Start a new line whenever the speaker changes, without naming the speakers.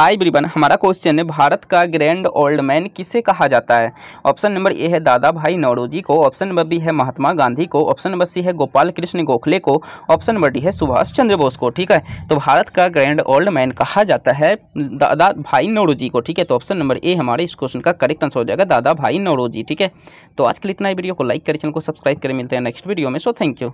हाय ब्रिबन हमारा क्वेश्चन है भारत का ग्रैंड ओल्ड मैन किसे कहा जाता है ऑप्शन नंबर ए है दादा भाई नौरोजी को ऑप्शन नंबर बी है महात्मा गांधी को ऑप्शन नंबर सी है गोपाल कृष्ण गोखले को ऑप्शन नंबर डी है सुभाष चंद्र बोस को ठीक है तो भारत का ग्रैंड ओल्ड मैन कहा जाता है दादा भाई नौरोजी को ठीक है तो ऑप्शन नंबर ए हमारे इस क्वेश्चन का करेक्ट आंसर हो जाएगा दादा भाई नौरोजी ठीक है तो आज के लिए इतना ही वीडियो को लाइक करें चैनल को सब्सक्राइब करें मिलते हैं नेक्स्ट वीडियो में सो थैंक यू